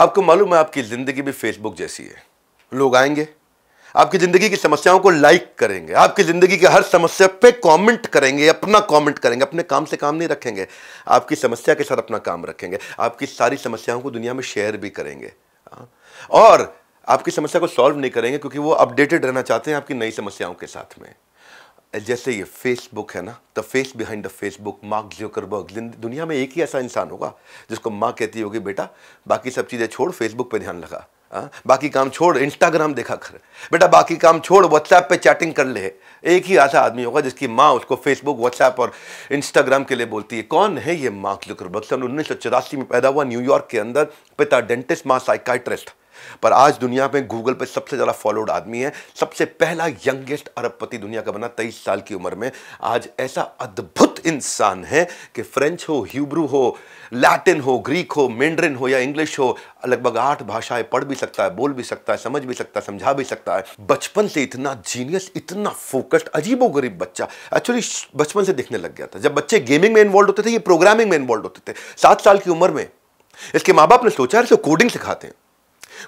आपको मालूम है आपकी ज़िंदगी भी फेसबुक जैसी है लोग आएंगे आपकी ज़िंदगी की समस्याओं को लाइक करेंगे आपकी ज़िंदगी की हर समस्या पे कमेंट करेंगे अपना कमेंट करेंगे अपने काम से काम नहीं रखेंगे आपकी समस्या के साथ अपना काम रखेंगे आपकी सारी समस्याओं को दुनिया में शेयर भी करेंगे हाँ, और आपकी समस्या को सॉल्व नहीं करेंगे क्योंकि वो अपडेटेड रहना चाहते हैं आपकी नई समस्याओं के साथ में जैसे ये फेसबुक है ना the face behind the Facebook Mark Zuckerberg दुनिया में एक ही ऐसा इंसान होगा जिसको माँ कहती होगी बेटा बाकी सब चीज़ें छोड़ फेसबुक पे ध्यान लगा आ? हाँ? बाकी काम छोड़ इंस्टाग्राम देखा कर बेटा बाकी काम छोड़ व्हाट्सएप पे चैटिंग कर ले एक ही ऐसा आदमी होगा जिसकी माँ उसको फेसबुक व्हाट्सएप और इंस्टाग्राम के लिए बोलती है कौन है ये मार्क जुकरबर्ग सन उन्नीस में पैदा हुआ न्यूयॉर्क के अंदर पिता डेंटिस्ट माँ साइकाइट्रिस्ट पर आज दुनिया में गूगल पे सबसे ज़्यादा फॉलोड आदमी है सबसे पहला यंगेस्ट अरबपति दुनिया का बना तेईस साल की उम्र में आज ऐसा अद्भुत इंसान है कि फ्रेंच हो ह्यूब्रू हो लैटिन हो ग्रीक हो मेंड्रिन हो या इंग्लिश हो लगभग आठ भाषाएं पढ़ भी सकता है बोल भी सकता है समझ भी सकता है समझा भी सकता है बचपन से इतना जीनियस इतना फोकस्ड अजीबो गरीब बच्चा एक्चुअली बचपन से देखने लग गया था जब बच्चे गेमिंग में इन्वॉल्व होते थे ये प्रोग्रामिंग में इन्वॉल्व होते थे सात साल की उम्र में इसके माँ बाप ने सोचा है कोडिंग तो सिखाते हैं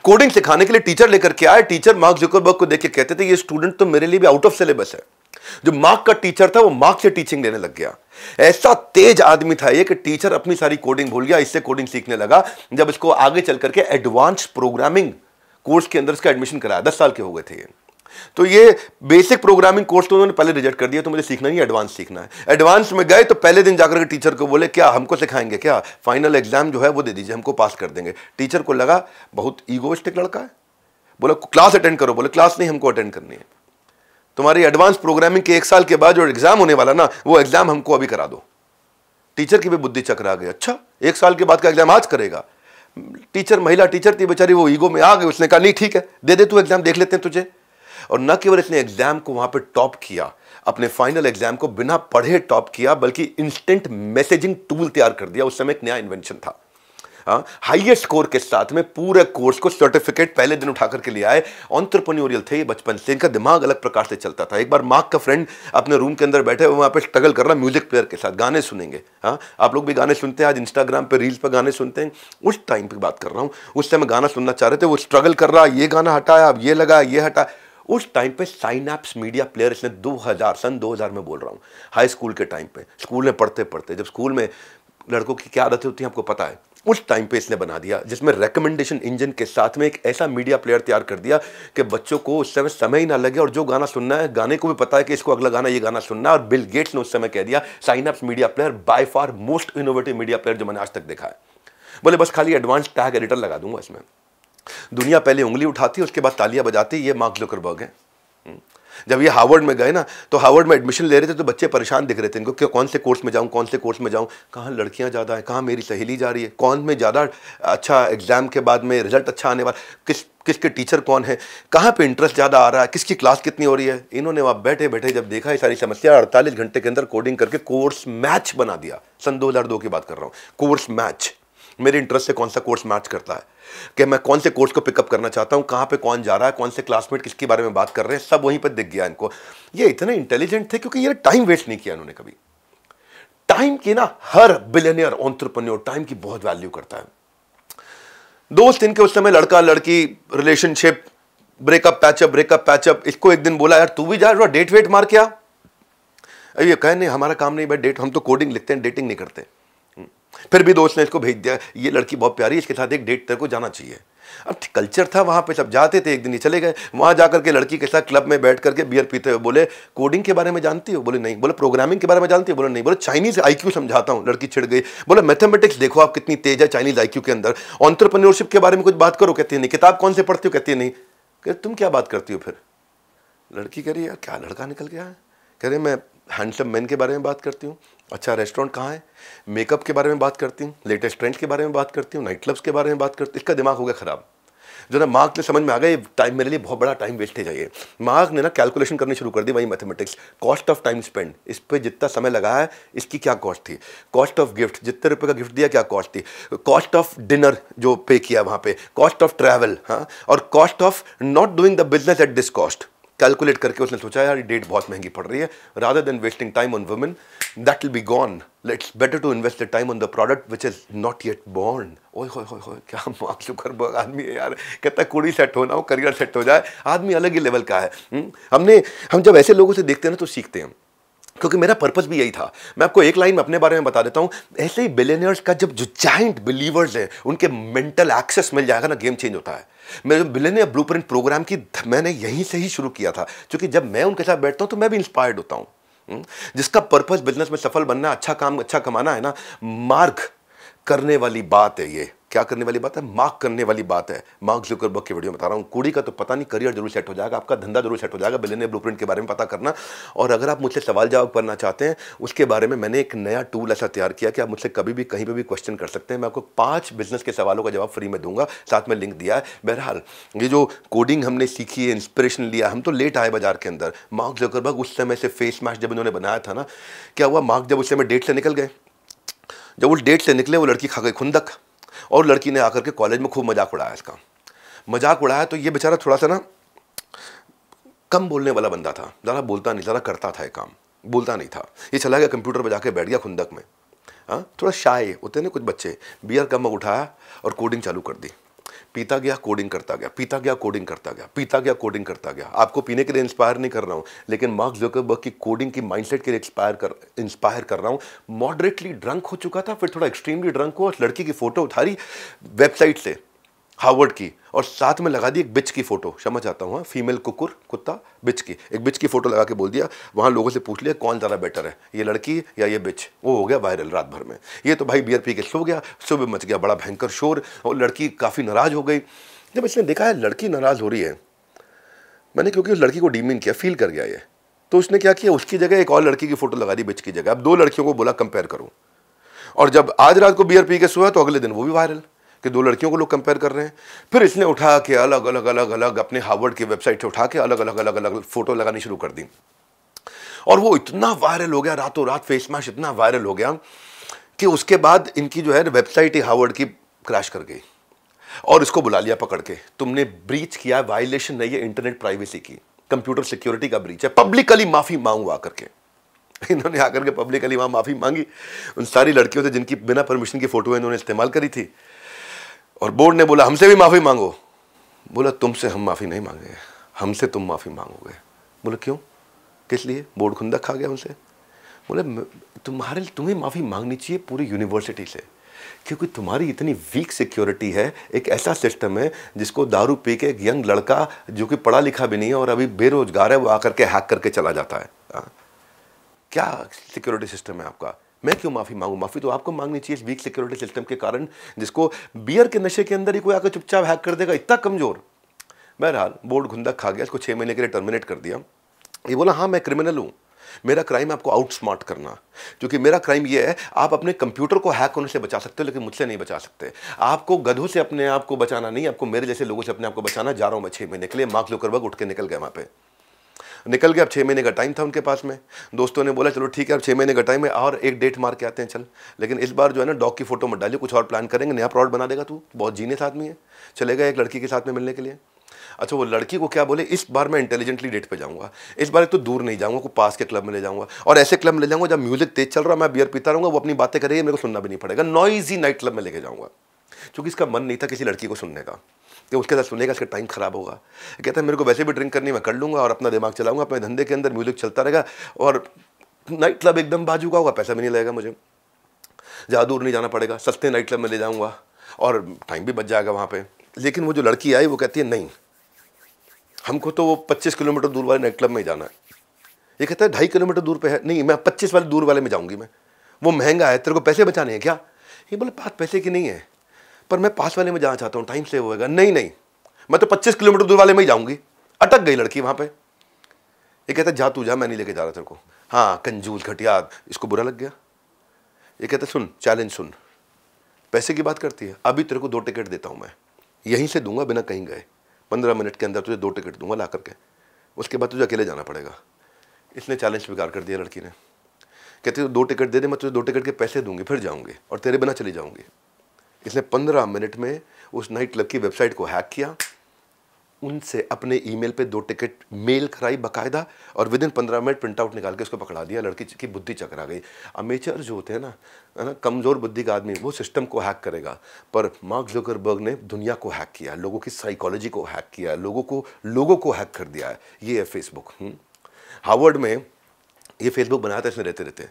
कोडिंग सिखाने के लिए टीचर लेकर के आए टीचर मार्क जुकरबर्ग को देख के कहते थे ये स्टूडेंट तो मेरे लिए भी आउट ऑफ सिलेबस है जो मार्क का टीचर था वो मार्क से टीचिंग लेने लग गया ऐसा तेज आदमी था ये कि टीचर अपनी सारी कोडिंग भूल गया इससे कोडिंग सीखने लगा जब इसको आगे चल करके एडवांस प्रोग्रामिंग कोर्स के अंदर इसका एडमिशन कराया दस साल के हो गए थे ये तो ये बेसिक प्रोग्रामिंग कोर्स तो उन्होंने पहले रिजेक्ट कर दिया तो मुझे सीखना नहीं एडवांस सीखना है एडवांस में गए तो पहले दिन जाकर के टीचर को बोले क्या हमको सिखाएंगे क्या फाइनल एग्जाम जो है वो दे दीजिए हमको पास कर देंगे टीचर को लगा बहुत ईगोस्टिक लड़का है बोला क्लास अटेंड करो बोले क्लास नहीं हमको अटेंड करनी है तुम्हारी एडवांस प्रोग्रामिंग के एक साल के बाद जो एग्जाम होने वाला ना वो एग्जाम हमको अभी करा दो टीचर की भी बुद्धि चक्र आ गई अच्छा एक साल के बाद का एग्जाम आज करेगा टीचर महिला टीचर थी बेचारी वो ईगो में आ गई उसने कहा नहीं ठीक है दे दे तू एग्जाम देख लेते हैं तुझे और न केवल इसने एग्ज़ाम को वहां पर टॉप किया अपने फाइनल एग्जाम को बिना पढ़े टॉप किया बल्कि इंस्टेंट मैसेजिंग टूल तैयार कर दिया उस समय एक नया इन्वेंशन था हाईएस्ट स्कोर के साथ में पूरे कोर्स को सर्टिफिकेट पहले दिन उठा करके ले आए ऑन्टरप्रन्योरियल थे बचपन से इनका दिमाग अलग प्रकार से चलता था एक बार मार्क का फ्रेंड अपने रूम के अंदर बैठे वहां पे स्ट्रगल कर रहा म्यूजिक प्लेयर के साथ गाने सुनेंगे हाँ आप लोग भी गाने सुनते हैं आज इंस्टाग्राम पर रील्स पर गाने सुनते हैं उस टाइम पर बात कर रहा हूँ उस समय गाना सुनना चाह रहे थे वो स्ट्रगल कर रहा ये गाना हटाया अब ये लगा ये हटाया उस टाइम पे साइनैप्स मीडिया प्लेयर इसने 2000 सन 2000 में बोल रहा हूँ हाई स्कूल के टाइम पे स्कूल में पढ़ते पढ़ते जब स्कूल में लड़कों की क्या आदतें होती हैं आपको पता है उस टाइम पे इसने बना दिया जिसमें रिकमेंडेशन इंजन के साथ में एक ऐसा मीडिया प्लेयर तैयार कर दिया कि बच्चों को उस समय समय ही ना लगे और जो गाना सुनना है गाने को भी पता है कि इसको अगला गाना ये गाना सुनना है और बिल गेट्स ने उस समय कह दिया Synapse media player by far most innovative media player जो मैंने आज तक देखा है बोले बस खाली एडवांस टैग एडिटर लगा दूंगा इसमें दुनिया पहले उंगली उठाती है उसके बाद तालियां बजाती है ये मार्क जुकरबर्ग हैं हम्म। जब ये हार्वर्ड में गए ना तो हार्वर्ड में एडमिशन ले रहे थे तो बच्चे परेशान दिख रहे थे इनको कि कौन से कोर्स में जाऊँ कौन से कोर्स में जाऊँ कहाँ लड़कियाँ ज़्यादा हैं कहाँ मेरी सहेली जा रही है कौन में ज़्यादा अच्छा एग्ज़ाम के बाद में रिजल्ट अच्छा आने वाला किस किसके टीचर कौन है कहाँ पे इंटरेस्ट ज़्यादा आ रहा है किसकी क्लास कितनी हो रही है इन्होंने वहाँ बैठे बैठे जब देखा ये सारी समस्या अड़तालीस घंटे के अंदर कोडिंग करके कोर्स मैच बना दिया सन दो की बात कर रहा हूँ कोर्स मैच मेरे इंटरेस्ट से कौन सा कोर्स मैच करता है कि मैं कौन से कोर्स को पिकअप करना चाहता हूँ कहाँ पे कौन जा रहा है कौन से क्लासमेट किसके बारे में बात कर रहे हैं सब वहीं पर दिख गया इनको ये इतने इंटेलिजेंट थे क्योंकि ये टाइम वेस्ट नहीं किया इन्होंने कभी टाइम की ना हर बिलियनियर ऑन्ट्रप्रन्योर टाइम की बहुत वैल्यू करता है दोस्त इनके उस समय लड़का लड़की relationship breakup patchup breakup patchup इसको एक दिन बोला यार तू भी जा डेट वेट मार क्या अभी ये कहे नहीं हमारा काम नहीं भाई डेट हम तो कोडिंग लिखते हैं डेटिंग नहीं करते फिर भी दोस्त ने इसको भेज दिया ये लड़की बहुत प्यारी इसके साथ एक डेट तेरे को जाना चाहिए अब कल्चर था वहाँ पे सब जाते थे एक दिन ही चले गए वहाँ जा करके लड़की के साथ क्लब में बैठ करके बियर पीते हुए बोले कोडिंग के बारे में जानती हो बोले नहीं बोले प्रोग्रामिंग के बारे में जानती हो बोले नहीं बोले चाइनीज आई समझाता हूँ लड़की छिड़ गई बोले मैथमेटिक्स देखो आप कितनी तेज है चाइनीज आई के अंदर ऑन्टरप्रन्योरशिप के बारे में कुछ बात करो कहती है नहीं किताब कौन से पढ़ती हो कहती है नहीं कह तुम क्या बात करती हो फिर लड़की कह रही है क्या लड़का निकल गया है कह रहे मैं हैंडसम मैन के बारे में बात करती हूँ अच्छा रेस्टोरेंट कहाँ है मेकअप के बारे में बात करती हूँ लेटेस्ट ट्रेंड के बारे में बात करती हूँ नाइट क्लब्स के बारे में बात करती हूँ इसका दिमाग हो गया ख़राब जो ना मार्क ने समझ में आ गया टाइम मेरे लिए बहुत बड़ा टाइम वेस्ट है जाइए मार्क ने ना कैलकुलेशन करनी शुरू कर दी वही mathematics cost of time spend इस पर जितना समय लगा है इसकी क्या कॉस्ट थी कॉस्ट ऑफ गिफ्ट जितने रुपये का गिफ्ट दिया क्या कॉस्ट थी कॉस्ट ऑफ डिनर जो पे किया वहाँ पे कॉस्ट ऑफ ट्रैवल हाँ और cost of not doing the business at this cost calculate करके उसने सोचा यार डेट बहुत महंगी पड़ रही है rather than wasting time on women that will be gone let's better to invest the time on the product which is not yet born ओ हो क्या मार्क जुकरबर्ग आदमी है यार कहता कुड़ी सेट होना हो करियर सेट हो जाए आदमी अलग ही लेवल का है हम्म? हमने हम जब ऐसे लोगों से देखते हैं ना तो सीखते हैं क्योंकि मेरा पर्पज भी यही था मैं आपको एक लाइन में अपने बारे में बता देता हूँ ऐसे ही बिलेनियर्स का जब जो जाइंट बिलीवर्स हैं उनके मेंटल एक्सेस मिल जाएगा ना गेम चेंज होता है मेरे बिलेनियर ब्लू प्रोग्राम की मैंने यहीं से ही शुरू किया था क्योंकि जब मैं उनके साथ बैठता हूँ तो मैं भी इंस्पायर्ड होता हूँ हम्म? जिसका पर्पज बिजनेस में सफल बनना अच्छा काम अच्छा कमाना है ना मार्ग करने वाली बात है ये क्या करने वाली बात है मार्क करने वाली बात है मार्क बुक की वीडियो बता रहा हूँ कुड़ी का तो पता नहीं करियर जरूर सेट हो जाएगा आपका धंधा जरूर सेट हो जाएगा बिलियन ब्लू के बारे में पता करना और अगर आप मुझसे सवाल जवाब करना चाहते हैं उसके बारे में मैंने एक नया टूल ऐसा तैयार किया कि आप मुझसे कभी भी कहीं पर भी क्वेश्चन कर सकते हैं मैं आपको पाँच बिजनेस के सवालों का जवाब फ्री में दूंगा साथ में लिंक दिया है बहरहाल ये जो कोडिंग हमने सीखी है इंस्पिरेशन लिया हम तो लेट आए बाजार के अंदर मार्क जोकर उस समय से फेस मास्क जब इन्होंने बनाया था ना क्या हुआ मार्क जब उस समय डेट से निकल गए जब वो डेट से निकले वो लड़की खा गई खुंदक और लड़की ने आकर के कॉलेज में खूब मजाक उड़ाया इसका मजाक उड़ाया तो ये बेचारा थोड़ा सा ना कम बोलने वाला बंदा था ज़्यादा बोलता नहीं ज़्यादा करता था ये काम बोलता नहीं था ये चला गया कंप्यूटर पर के बैठ गया खुंदक में हाँ थोड़ा शाये होते ना कुछ बच्चे बियर कम मग उठाया और कोडिंग चालू कर दी पीता गया कोडिंग करता गया पीता गया कोडिंग करता गया पीता गया कोडिंग करता गया आपको पीने के लिए इंस्पायर नहीं कर रहा हूँ लेकिन मार्क जोकरबर्ग की कोडिंग की माइंडसेट के लिए एक्सपायर कर इंस्पायर कर रहा हूँ मॉडरेटली ड्रंक हो चुका था फिर थोड़ा एक्सट्रीमली ड्रंक हुआ लड़की की फ़ोटो उठारी वेबसाइट से हार्वर्ड की और साथ में लगा दी एक बिच की फोटो क्षमा चाहता हूँ हाँ। फीमेल कुकुर कुत्ता बिच की एक बिच की फोटो लगा के बोल दिया वहाँ लोगों से पूछ लिया कौन ज़्यादा बेटर है ये लड़की या ये बिच वो हो गया वायरल रात भर में ये तो भाई बियर पी के सो गया सुबह मच गया बड़ा भयंकर शोर और लड़की काफ़ी नाराज़ हो गई जब इसने देखा है लड़की नाराज़ हो रही है मैंने क्योंकि उस लड़की को डीमिन किया फील कर गया ये तो उसने क्या किया उसकी जगह एक और लड़की की फ़ोटो लगा दी बिच की जगह अब दो लड़कियों को बोला कंपेयर करूँ और जब आज रात को बियर पी के सोया तो अगले दिन वो भी वायरल कि दो लड़कियों को लोग कंपेयर कर रहे हैं फिर इसने उठा के अलग अलग अलग अलग अपने हार्वर्ड की वेबसाइट से उठा के अलग अलग अलग अलग फ़ोटो लगानी शुरू कर दी और वो इतना वायरल हो गया रातों रात फेस मास्क इतना वायरल हो गया कि उसके बाद इनकी जो है वेबसाइट ही हार्वर्ड की क्रैश कर गई और इसको बुला लिया पकड़ के तुमने ब्रीच किया वायलेशन नहीं है इंटरनेट प्राइवेसी की कंप्यूटर सिक्योरिटी का ब्रीच है पब्लिकली माफ़ी मांगू आकर के इन्होंने आकर के पब्लिकली वहाँ माफ़ी मांगी उन सारी लड़कियों से जिनकी बिना परमिशन की फ़ोटो इन्होंने इस्तेमाल करी थी और बोर्ड ने बोला हमसे भी माफ़ी मांगो बोला तुमसे हम माफ़ी नहीं मांगे हमसे तुम माफ़ी मांगोगे बोले क्यों किस लिए बोर्ड खुंदा खा गया उनसे बोले तुम्हारे तुम्हें माफ़ी मांगनी चाहिए पूरी यूनिवर्सिटी से क्योंकि तुम्हारी इतनी वीक सिक्योरिटी है एक ऐसा सिस्टम है जिसको दारू पी के एक यंग लड़का जो कि पढ़ा लिखा भी नहीं है और अभी बेरोजगार है वो आकर के हैक करके चला जाता है आ? हाँ। क्या सिक्योरिटी सिस्टम है आपका मैं क्यों माफ़ी मांगू माफ़ी तो आपको मांगनी चाहिए वीक सिक्योरिटी सिस्टम के कारण जिसको बियर के नशे के अंदर ही कोई आकर चुपचाप हैक कर देगा इतना कमज़ोर बहरहाल बोर्ड घुंदा खा गया इसको छः महीने के लिए टर्मिनेट कर दिया ये बोला हाँ मैं क्रिमिनल हूँ मेरा क्राइम आपको आउटस्मार्ट करना क्योंकि मेरा क्राइम ये है आप अपने कंप्यूटर को हैक होने से बचा सकते हो लेकिन मुझसे नहीं बचा सकते आपको गधों से अपने आप को बचाना नहीं आपको मेरे जैसे लोगों से अपने आप को बचाना जा रहा हूँ मैं छः महीने के लिए लोकर वक्त उठ के निकल गए वहाँ पर निकल गया अब छः महीने का टाइम था उनके पास में दोस्तों ने बोला चलो ठीक है अब छः महीने का टाइम है और एक डेट मार के आते हैं चल लेकिन इस बार जो है ना डॉग की फोटो मत डालिए कुछ और प्लान करेंगे नया प्लॉट बना देगा तू बहुत जीने साथ आदमी है चले गए एक लड़की के साथ में मिलने के लिए अच्छा वो लड़की को क्या बोले इस बार मैं इंटेलिजेंटली डेट पे जाऊंगा इस बार तो दूर नहीं जाऊंगा को पास के क्लब में ले जाऊंगा और ऐसे क्लब में ले जाऊंगा जब म्यूजिक तेज चल रहा है मैं बियर पीता रहूंगा वो अपनी बातें करेगी मेरे को सुनना भी नहीं पड़ेगा नॉइजी नाइट क्लब में लेके जाऊंगा क्योंकि इसका मन नहीं था किसी लड़की को सुनने का कि उसके साथ सुनेगा इसका टाइम ख़राब होगा कहता है मेरे को वैसे भी ड्रिंक करनी मैं कर लूँगा और अपना दिमाग चलाऊंगा अपने धंधे के अंदर म्यूज़िक चलता रहेगा और नाइट क्लब एकदम बाजू का होगा पैसा भी नहीं लगेगा मुझे ज़्यादा दूर नहीं जाना पड़ेगा सस्ते नाइट क्लब में ले जाऊँगा और टाइम भी बच जाएगा वहाँ पर लेकिन वो जो लड़की आई वो कहती है नहीं हमको तो वो पच्चीस किलोमीटर दूर वाले नाइट क्लब में ही जाना है ये कहता है ढाई किलोमीटर दूर पे है नहीं मैं पच्चीस वाले दूर वाले में जाऊँगी मैं वो महंगा है तेरे को पैसे बचाने हैं क्या ये बोले बात पैसे की नहीं है पर मैं पास वाले में जाना चाहता हूँ टाइम सेव होएगा नहीं नहीं मैं तो पच्चीस किलोमीटर दूर वाले में ही जाऊँगी अटक गई लड़की वहाँ पर ये कहता जा तू जा मैं नहीं लेके जा रहा तेरे को हाँ कंजूस घटिया इसको बुरा लग गया ये कहता सुन चैलेंज सुन पैसे की बात करती है अभी तेरे को दो टिकट देता हूँ मैं यहीं से दूंगा बिना कहीं गए पंद्रह मिनट के अंदर तुझे दो टिकट दूंगा ला करके उसके बाद तुझे अकेले जाना पड़ेगा इसने चैलेंज स्वीकार कर दिया लड़की ने कहती दो टिकट दे दे मैं तुझे दो टिकट के पैसे दूंगी फिर जाऊँगी और तेरे बिना चली जाऊँगी इसने पंद्रह मिनट में उस नाइट क्लब की वेबसाइट को हैक किया उनसे अपने ईमेल पे दो टिकट मेल कराई बकायदा और विद इन पंद्रह मिनट प्रिंट आउट निकाल के उसको पकड़ा दिया लड़की की बुद्धि चकरा गई अमेचर जो होते हैं ना है ना कमज़ोर बुद्धि का आदमी वो सिस्टम को हैक करेगा पर मार्क जुकरबर्ग ने दुनिया को हैक किया लोगों की साइकोलॉजी को हैक किया लोगों को लोगों को हैक कर दिया है ये है फेसबुक हम्म। हार्वर्ड में ये फेसबुक बनाया था इसमें रहते रहते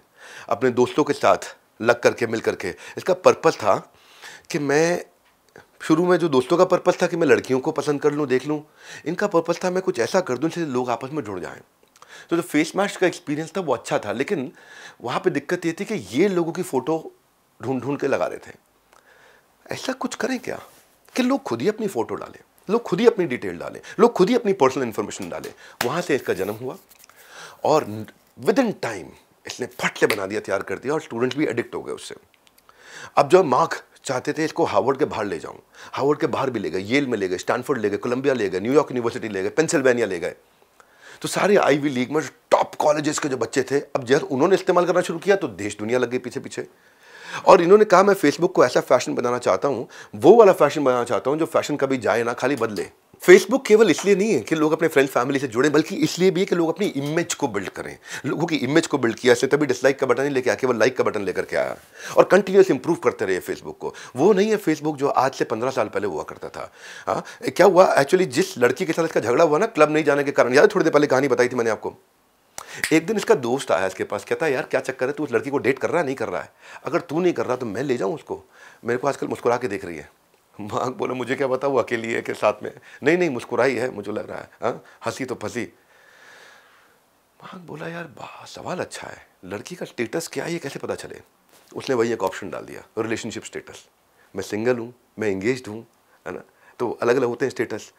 अपने दोस्तों के साथ लग करके मिल करके इसका पर्पज़ था कि मैं शुरू में जो दोस्तों का पर्पज़ था कि मैं लड़कियों को पसंद कर लूँ देख लूँ इनका पर्पज़ था मैं कुछ ऐसा कर दूँ जिससे लोग आपस में जुड़ जाएँ तो जो फेस मास्क का एक्सपीरियंस था वो अच्छा था लेकिन वहाँ पे दिक्कत ये थी कि ये लोगों की फ़ोटो ढूंढ ढूंढ के लगा रहे थे ऐसा कुछ करें क्या कि लोग खुद ही अपनी फ़ोटो डालें लोग खुद ही अपनी डिटेल डालें लोग खुद ही अपनी पर्सनल इन्फॉर्मेशन डालें वहाँ से इसका जन्म हुआ और विद इन टाइम इसने फट से बना दिया तैयार कर दिया और स्टूडेंट्स भी एडिक्ट हो गए उससे अब जो मार्क चाहते थे इसको हार्वर्ड के बाहर ले जाऊँ हार्वर्ड के बाहर भी ले गए येल में ले गए स्टैनफोर्ड ले गए कोलंबिया ले गए न्यूयॉर्क यूनिवर्सिटी ले गए पेंसिल्वेनिया ले गए तो सारे आईवी लीग में टॉप कॉलेजेस के जो बच्चे थे अब जैसे उन्होंने इस्तेमाल करना शुरू किया तो देश दुनिया लग गई पीछे पीछे और इन्होंने कहा मैं फेसबुक को ऐसा फैशन बनाना चाहता हूँ वो वाला फैशन बनाना चाहता हूँ जो फैशन कभी जाए ना खाली बदले फेसबुक केवल इसलिए नहीं है कि लोग अपने फ्रेंड फैमिली से जुड़े बल्कि इसलिए भी है कि लोग अपनी इमेज को बिल्ड करें लोगों की इमेज को बिल्ड किया इसलिए तभी डिसलाइक का बटन नहीं लेके आया केवल लाइक का बटन लेकर के आया और कंटिन्यूस इंप्रूव करते रहे फेसबुक को वो नहीं है फेसबुक जो आज से पंद्रह साल पहले हुआ करता था हाँ, क्या हुआ एक्चुअली जिस लड़की के साथ इसका झगड़ा हुआ ना क्लब नहीं जाने के कारण याद थोड़ी देर पहले कहानी बताई थी मैंने आपको एक दिन इसका दोस्त आया इसके पास कहता है यार क्या चक्कर है तू उस लड़की को डेट कर रहा है नहीं कर रहा है अगर तू नहीं कर रहा तो मैं ले जाऊँ उसको मेरे को आजकल मुस्कुरा के देख रही है माँ बोले मुझे क्या पता वो अकेली है के साथ में नहीं नहीं मुस्कुराई है मुझे लग रहा है हाँ हंसी तो फंसी माँ बोला यार सवाल अच्छा है लड़की का स्टेटस क्या है ये कैसे पता चले उसने वही एक ऑप्शन डाल दिया रिलेशनशिप स्टेटस मैं सिंगल हूँ मैं इंगेज हूँ है ना तो अलग अलग होते हैं स्टेटस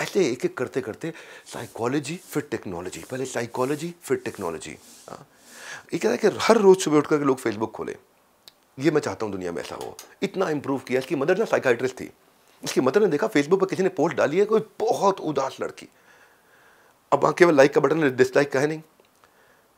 ऐसे एक एक करते करते साइकोलॉजी फिर टेक्नोलॉजी पहले साइकोलॉजी फिर टेक्नोलॉजी हाँ ये कहता है कि हर रोज़ सुबह उठ करके लोग फेसबुक खोले ये मैं चाहता हूँ दुनिया में ऐसा हो इतना इम्प्रूव किया इसकी मदर ना साइकाइट्रिस्ट थी इसकी मदर ने देखा फेसबुक पर किसी ने पोस्ट डाली है कोई बहुत उदास लड़की अब वहाँ केवल लाइक का बटन डिसलाइक का है नहीं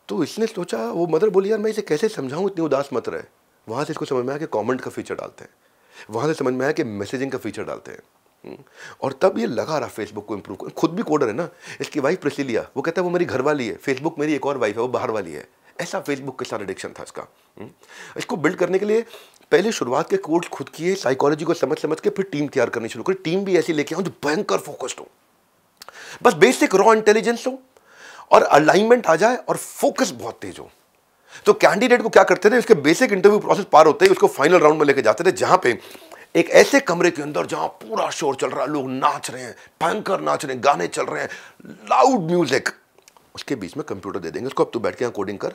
तो इसने सोचा वो मदर बोली यार मैं इसे कैसे समझाऊँ इतनी उदास मत रहे वहाँ से इसको समझ में आया कि कॉमेंट का फीचर डालते हैं वहाँ से समझ में आया कि मैसेजिंग का फीचर डालते हैं हम्म। और तब ये लगा रहा फेसबुक को इम्प्रूव खुद भी कोडर है ना इसकी वाइफ प्रसिलिया वो कहता है वो मेरी घर वाली है फेसबुक मेरी एक और वाइफ है वो बाहर वाली है ऐसा फेसबुक के साथ एडिक्शन था इसका हम्म। इसको बिल्ड करने के लिए पहले शुरुआत के कोर्स खुद किए साइकोलॉजी को समझ समझ के फिर टीम तैयार करनी शुरू करी टीम भी ऐसी लेके आऊँ जो भयंकर फोकस्ड हो बस बेसिक रॉ इंटेलिजेंस हो और अलाइनमेंट आ जाए और फोकस बहुत तेज हो तो कैंडिडेट को क्या करते थे उसके बेसिक इंटरव्यू प्रोसेस पार होते ही उसको फाइनल राउंड में लेके जाते थे जहां पे एक ऐसे कमरे के अंदर जहां पूरा शोर चल रहा है लोग नाच रहे हैं भयंकर नाच रहे हैं गाने चल रहे हैं लाउड म्यूजिक उसके बीच में कंप्यूटर दे देंगे उसको अब तू बैठ के यहाँ कोडिंग कर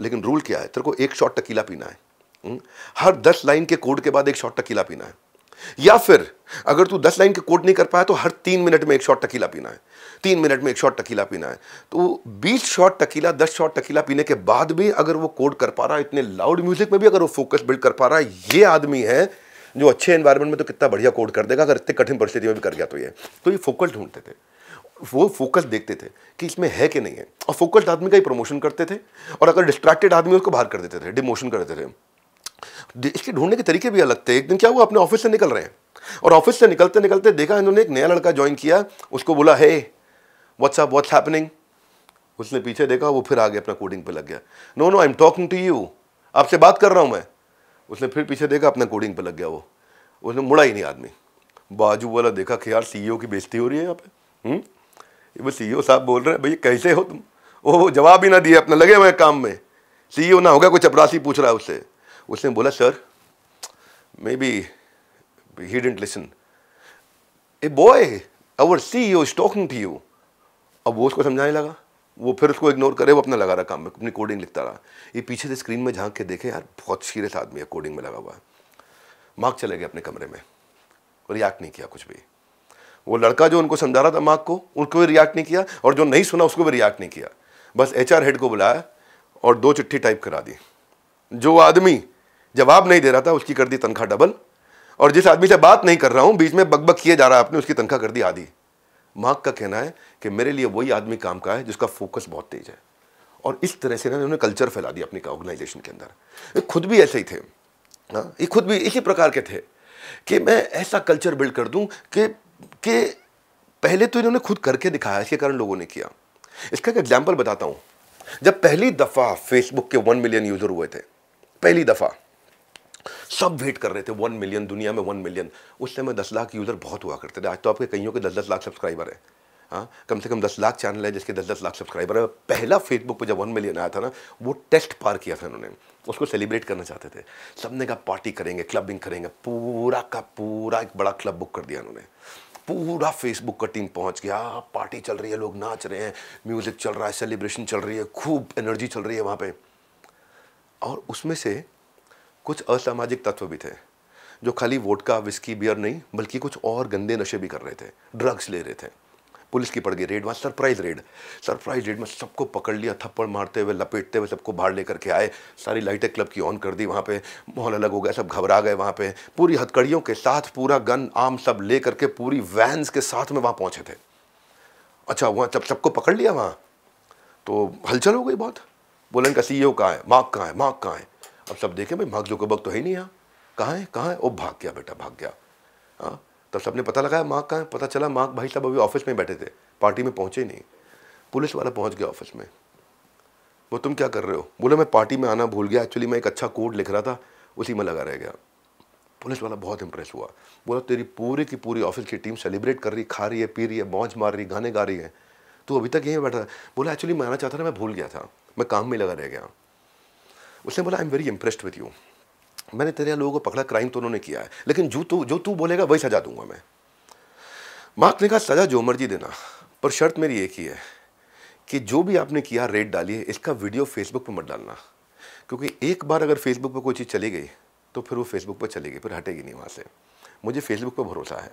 लेकिन रूल क्या है तेरे को एक शॉट टकीला पीना है हम्म? हर दस लाइन के कोड के बाद एक शॉट टकीला पीना है या फिर अगर तू दस लाइन के कोड नहीं कर पाया तो हर तीन मिनट में एक शॉट टकीला पीना है तीन मिनट में एक शॉट टकीला पीना है तो बीस शॉट टकीला दस शॉट टकीला पीने के बाद भी अगर वो कोड कर पा रहा है इतने लाउड म्यूजिक में भी अगर वो फोकस बिल्ड कर पा रहा है ये आदमी है जो अच्छे एनवायरमेंट में तो कितना बढ़िया कोड कर देगा अगर इतने कठिन परिस्थिति में भी कर गया तो ये तो ये फोकस ढूंढते थे वो फोकस देखते थे कि इसमें है कि नहीं है और फोकस्ड आदमी का ही प्रमोशन करते थे और अगर डिस्ट्रैक्टेड आदमी उसको बाहर कर देते थे डिमोशन कर देते थे इसके ढूंढने के तरीके भी अलग थे एक दिन क्या हुआ अपने ऑफिस से निकल रहे हैं और ऑफिस से निकलते निकलते देखा इन्होंने एक नया लड़का ज्वाइन किया उसको बोला हे व्हाट्सअप व्हाट्स हैपनिंग उसने पीछे देखा वो फिर आगे अपना कोडिंग पे लग गया no no I am talking to you आपसे बात कर रहा हूँ मैं उसने फिर पीछे देखा अपना कोडिंग पे लग गया वो उसने मुड़ा ही नहीं आदमी बाजू वाला देखा कि यार सीईओ e की बेइज्जती हो रही है यहाँ पे हुँ? हम्म? वो सी e साहब बोल रहे हैं भैया कैसे हो तुम वो जवाब ही ना दिए अपना लगे हुए काम में सी e ना हो गया कोई चपरासी पूछ रहा है उससे उसने बोला sir maybe he didn't listen a boy our see you is talking to you अब वो उसको समझाने लगा वो फिर उसको इग्नोर करे वो अपना लगा रहा काम में अपनी कोडिंग लिखता रहा ये पीछे से स्क्रीन में झांक के देखे यार बहुत सीरियस आदमी है कोडिंग में लगा हुआ है मार्क चले गए अपने कमरे में रिएक्ट नहीं किया कुछ भी वो लड़का जो उनको समझा रहा था माँ को उनको भी रिएक्ट नहीं किया और जो नहीं सुना उसको भी रिएक्ट नहीं किया बस एच हेड को बुलाया और दो चिट्ठी टाइप करा दी जो आदमी जवाब नहीं दे रहा था उसकी कर दी तनख्वाह डबल और जिस आदमी से बात नहीं कर रहा हूँ बीच में बकबक किए जा रहा है आपने उसकी तनख्वाह कर दी आधी मार्क का कहना है कि मेरे लिए वही आदमी काम का है जिसका फोकस बहुत तेज है और इस तरह से ना उन्होंने कल्चर फैला दिया अपनी ऑर्गेनाइजेशन के अंदर खुद भी ऐसे ही थे हाँ ये खुद भी इसी प्रकार के थे कि मैं ऐसा कल्चर बिल्ड कर दूं कि कि पहले तो इन्होंने खुद करके दिखाया इसके कारण लोगों ने किया इसका एक एग्जाम्पल बताता हूँ जब पहली दफ़ा फेसबुक के वन मिलियन यूज़र हुए थे पहली दफ़ा सब वेट कर रहे थे वन मिलियन दुनिया में वन मिलियन उस समय दस लाख यूज़र बहुत हुआ करते थे आज तो आपके कईयों के दस दस लाख सब्सक्राइबर है हाँ कम से कम दस लाख चैनल है जिसके दस दस लाख सब्सक्राइबर है पहला फेसबुक पर जब वन मिलियन आया था ना वो टेस्ट पार किया था उन्होंने उसको सेलिब्रेट करना चाहते थे सबने कहा पार्टी करेंगे क्लबिंग करेंगे पूरा का पूरा एक बड़ा क्लब बुक कर दिया उन्होंने पूरा फेसबुक का टीम पहुंच गया पार्टी चल रही है लोग नाच रहे हैं म्यूज़िक चल रहा है सेलिब्रेशन चल रही है खूब एनर्जी चल रही है वहाँ पे और उसमें से कुछ असामाजिक तत्व भी थे जो खाली वोट का विस्की बियर नहीं बल्कि कुछ और गंदे नशे भी कर रहे थे ड्रग्स ले रहे थे पुलिस की पड़ गई रेड वहाँ सरप्राइज रेड सरप्राइज रेड में सबको पकड़ लिया थप्पड़ मारते हुए लपेटते हुए सबको बाहर लेकर के आए सारी लाइटें क्लब की ऑन कर दी वहाँ पे माहौल अलग हो गया सब घबरा गए वहाँ पे पूरी हथकड़ियों के साथ पूरा गन आम सब ले करके पूरी वैन्स के साथ में वहाँ पहुँचे थे अच्छा वहाँ जब सबको पकड़ लिया वहाँ तो हलचल हो गई बहुत बोलन का सी e कहाँ है मार्क कहाँ है मार्क कहाँ है अब सब देखें भाई मार्क जो तो है ही नहीं यहाँ कहाँ है कहाँ है वो भाग गया बेटा भाग गया हाँ तब सबने पता लगाया माँ कहाँ है पता चला माँ भाई साहब अभी ऑफिस में बैठे थे पार्टी में पहुँचे नहीं पुलिस वाला पहुँच गया ऑफिस में वो तुम क्या कर रहे हो बोले मैं पार्टी में आना भूल गया एक्चुअली मैं एक अच्छा कोड लिख रहा था उसी में लगा रह गया पुलिस वाला बहुत इंप्रेस हुआ बोला तेरी पूरी की पूरी ऑफिस की टीम सेलिब्रेट कर रही खा रही है पी रही है मौज मार रही गाने गा रही है तो अभी तक यहीं बैठा बोला एक्चुअली मैं आना चाहता था मैं भूल गया था मैं काम में लगा रह गया उसने बोला I am very impressed with you मैंने तेरे यहाँ लोगों को पकड़ा क्राइम तो उन्होंने किया है लेकिन जो तू जो तू बोलेगा वही सजा दूंगा मैं मार्क ने कहा सजा जो मर्जी देना पर शर्त मेरी एक ही है कि जो भी आपने किया रेट डालिए इसका वीडियो फेसबुक पर मत डालना क्योंकि एक बार अगर फेसबुक पर कोई चीज़ चली गई तो फिर वो फेसबुक पर चली गई फिर हटेगी नहीं वहाँ से मुझे फेसबुक पर भरोसा है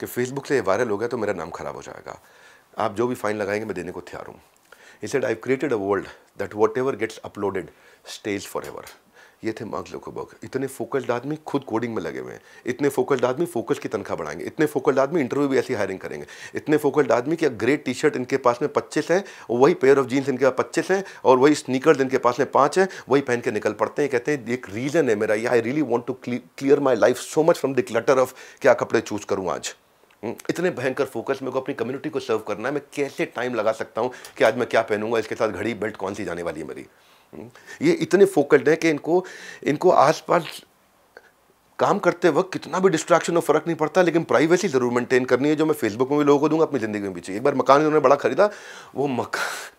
कि फेसबुक से वायरल हो गया तो मेरा नाम खराब हो जाएगा आप जो भी फाइन लगाएंगे मैं देने को तैयार हूँ I said, a world that whatever gets uploaded stage forever ये थे मार्क जुकरबर्ग इतने फोकस्ड आदमी खुद कोडिंग में लगे हुए हैं इतने फोकस्ड आदमी फोकस की तनख्वाह बढ़ाएंगे इतने फोकस्ड आदमी इंटरव्यू भी ऐसी हायरिंग करेंगे इतने फोकस्ड आदमी कि ग्रेट टी शर्ट इनके पास में पच्चीस है वही पेयर ऑफ जीन्स इनके पास पच्चीस है और वही स्नीकर्स इनके पास में पाँच है वही पहन के निकल पड़ते हैं कहते हैं एक रीज़न है मेरा ये I really want to clear my life so much from the clutter of क्या कपड़े चूज़ करूँ आज हम्म, इतने भयंकर फोकस मेरे को अपनी कम्युनिटी को सर्व करना है मैं कैसे टाइम लगा सकता हूँ कि आज मैं क्या पहनूंगा इसके साथ घड़ी बेल्ट कौन सी जाने वाली है मेरी ये इतने फोकल्ड हैं कि इनको इनको आसपास काम करते वक्त कितना भी डिस्ट्रैक्शन हो फर्क नहीं पड़ता लेकिन प्राइवेसी ज़रूर मेंटेन करनी है जो मैं फेसबुक में भी लोगों को दूंगा अपनी ज़िंदगी में भी चाहिए एक बार मकान उन्होंने बड़ा खरीदा वो मकान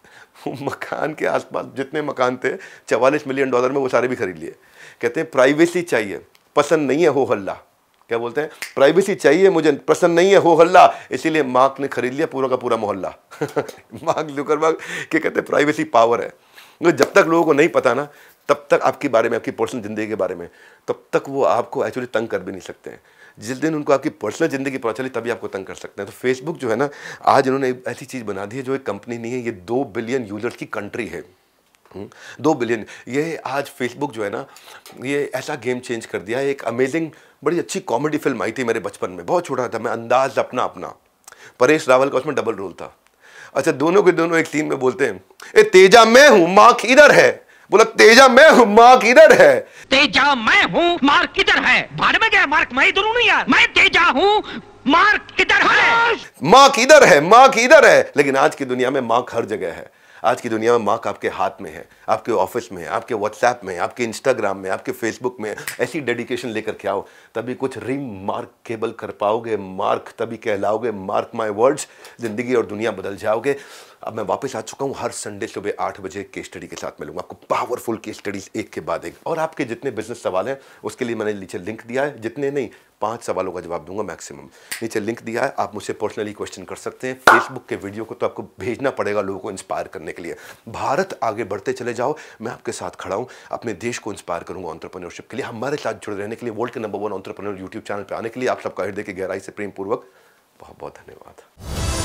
वो मकान के आसपास जितने मकान थे चवालीस मिलियन डॉलर में वो सारे भी खरीद लिए कहते हैं प्राइवेसी चाहिए पसंद नहीं है हो हल्ला क्या बोलते हैं प्राइवेसी चाहिए मुझे पसंद नहीं है हो हल्ला इसीलिए मार्क ने खरीद लिया पूरा का पूरा मोहल्ला मार्क जुकरबाग के कहते हैं प्राइवेसी पावर है जब तक लोगों को नहीं पता ना तब तक आपके बारे में आपकी पर्सनल ज़िंदगी के बारे में तब तक वो आपको एक्चुअली तंग कर भी नहीं सकते हैं जिस दिन उनको आपकी पर्सनल ज़िंदगी पता चली तभी आपको तंग कर सकते हैं तो फेसबुक जो है ना आज इन्होंने ऐसी चीज़ बना दी है जो एक कंपनी नहीं है ये दो बिलियन यूजर्स की कंट्री है हम्म, दो बिलियन ये आज फेसबुक जो है ना ये ऐसा गेम चेंज कर दिया है एक अमेजिंग बड़ी अच्छी कॉमेडी फिल्म आई थी मेरे बचपन में बहुत छोटा था मैं अंदाज अपना अपना परेश रावल का उसमें डबल रोल था अच्छा दोनों के दोनों एक सीन में बोलते हैं ए तेजा मैं हूं माँ किधर है बोला तेजा मैं हूं मार्क इधर है तेजा मैं हूं मार्क इधर है भाड़ में गया मार्क मैं इधर हूं यार मैं तेजा हूं मार्क इधर है मार्क इधर है मार्क इधर है लेकिन आज की दुनिया में मार्क हर जगह है आज की दुनिया में मार्क आपके हाथ में है आपके ऑफिस में है आपके व्हाट्सएप में आपके इंस्टाग्राम में आपके फेसबुक में ऐसी डेडिकेशन लेकर के आओ तभी कुछ रिमार्केबल कर पाओगे मार्क तभी कहलाओगे मार्क माई वर्ड्स जिंदगी और दुनिया बदल जाओगे अब मैं वापस आ चुका हूँ हर संडे सुबह आठ बजे के स्टडी के साथ मिलूंगा आपको पावरफुल के स्टडीज एक के बाद एक और आपके जितने बिजनेस सवाल हैं उसके लिए मैंने नीचे लिंक दिया है जितने नहीं पांच सवालों का जवाब दूंगा मैक्सिमम नीचे लिंक दिया है आप मुझसे पर्सनली क्वेश्चन कर सकते हैं फेसबुक के वीडियो को तो आपको भेजना पड़ेगा लोगों को इंस्पायर करने के लिए भारत आगे बढ़ते चले जाओ मैं आपके साथ खड़ा हूँ अपने देश को इंस्पायर करूँगा ऑन्टरप्रनियरशिप के लिए हमारे साथ जुड़े रहने के लिए वर्ल्ड के number one entrepreneur YouTube channel पर आने के लिए आप सबका हृदय की गहराई से प्रेम पूर्वक बहुत बहुत धन्यवाद